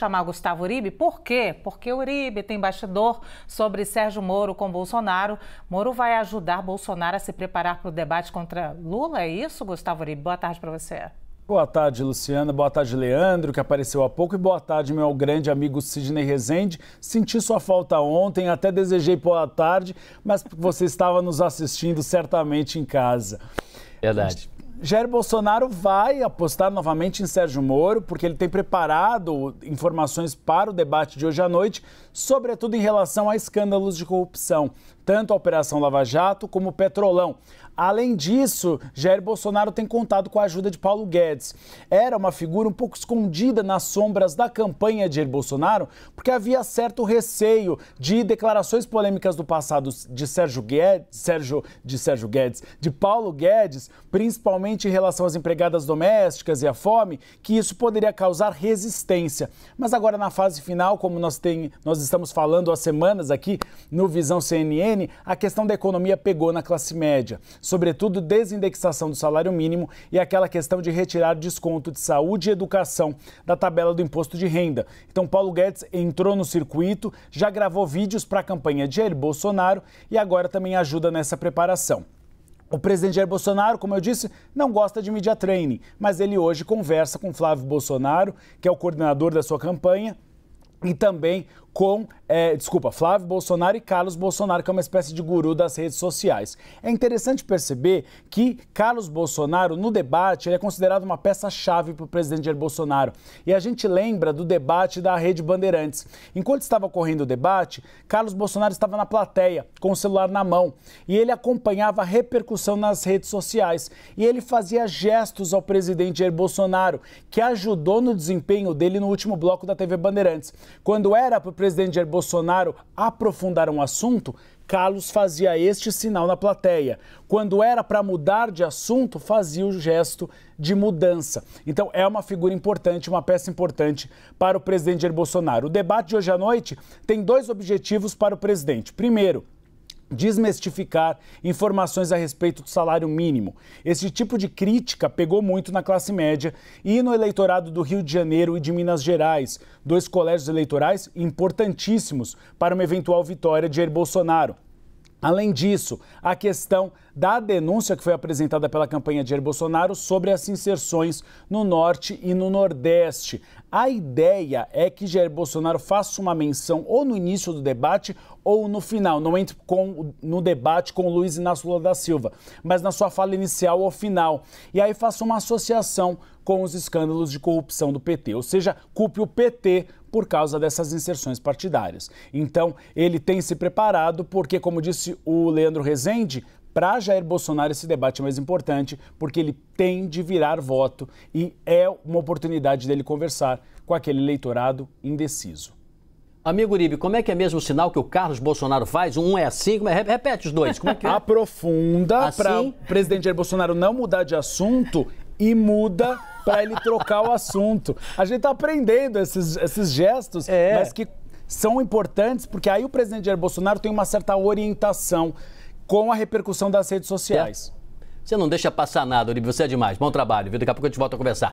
chamar Gustavo Uribe. Por quê? Porque Uribe tem bastidor sobre Sérgio Moro com Bolsonaro. Moro vai ajudar Bolsonaro a se preparar para o debate contra Lula. É isso, Gustavo Uribe? Boa tarde para você. Boa tarde, Luciana. Boa tarde, Leandro, que apareceu há pouco. E boa tarde, meu grande amigo Sidney Rezende. Senti sua falta ontem, até desejei boa tarde, mas você estava nos assistindo certamente em casa. Verdade. Jair Bolsonaro vai apostar novamente em Sérgio Moro, porque ele tem preparado informações para o debate de hoje à noite, sobretudo em relação a escândalos de corrupção, tanto a Operação Lava Jato como o Petrolão. Além disso, Jair Bolsonaro tem contado com a ajuda de Paulo Guedes. Era uma figura um pouco escondida nas sombras da campanha de Jair Bolsonaro, porque havia certo receio de declarações polêmicas do passado de Sérgio Guedes, Sérgio, de Sérgio Guedes, de Paulo Guedes, principalmente em relação às empregadas domésticas e à fome, que isso poderia causar resistência. Mas agora na fase final, como nós, tem, nós estamos falando há semanas aqui no Visão CNN, a questão da economia pegou na classe média sobretudo desindexação do salário mínimo e aquela questão de retirar desconto de saúde e educação da tabela do imposto de renda. Então, Paulo Guedes entrou no circuito, já gravou vídeos para a campanha de Jair Bolsonaro e agora também ajuda nessa preparação. O presidente Jair Bolsonaro, como eu disse, não gosta de media training, mas ele hoje conversa com Flávio Bolsonaro, que é o coordenador da sua campanha, e também com, é, desculpa, Flávio Bolsonaro e Carlos Bolsonaro, que é uma espécie de guru das redes sociais. É interessante perceber que Carlos Bolsonaro, no debate, ele é considerado uma peça-chave para o presidente Jair Bolsonaro. E a gente lembra do debate da Rede Bandeirantes. Enquanto estava ocorrendo o debate, Carlos Bolsonaro estava na plateia, com o celular na mão, e ele acompanhava a repercussão nas redes sociais. E ele fazia gestos ao presidente Jair Bolsonaro, que ajudou no desempenho dele no último bloco da TV Bandeirantes. Quando era para presidente Jair Bolsonaro aprofundar um assunto, Carlos fazia este sinal na plateia. Quando era para mudar de assunto, fazia o gesto de mudança. Então, é uma figura importante, uma peça importante para o presidente Jair Bolsonaro. O debate de hoje à noite tem dois objetivos para o presidente. Primeiro, desmistificar informações a respeito do salário mínimo. Esse tipo de crítica pegou muito na classe média e no eleitorado do Rio de Janeiro e de Minas Gerais, dois colégios eleitorais importantíssimos para uma eventual vitória de Jair Bolsonaro. Além disso, a questão da denúncia que foi apresentada pela campanha de Jair Bolsonaro sobre as inserções no Norte e no Nordeste. A ideia é que Jair Bolsonaro faça uma menção ou no início do debate ou no final, não entre com, no debate com Luiz Inácio Lula da Silva, mas na sua fala inicial ou final. E aí faça uma associação com os escândalos de corrupção do PT, ou seja, culpe o PT por causa dessas inserções partidárias. Então, ele tem se preparado, porque, como disse o Leandro Rezende, para Jair Bolsonaro esse debate é mais importante, porque ele tem de virar voto e é uma oportunidade dele conversar com aquele eleitorado indeciso. Amigo Uribe, como é que é mesmo o sinal que o Carlos Bolsonaro faz? Um é assim, é? repete os dois. Como é que é? Aprofunda assim? para o presidente Jair Bolsonaro não mudar de assunto e muda para ele trocar o assunto. A gente tá aprendendo esses, esses gestos, é. mas que são importantes, porque aí o presidente Jair Bolsonaro tem uma certa orientação com a repercussão das redes sociais. É. Você não deixa passar nada, Olívio, você é demais. Bom trabalho, viu? Daqui a pouco a gente volta a conversar.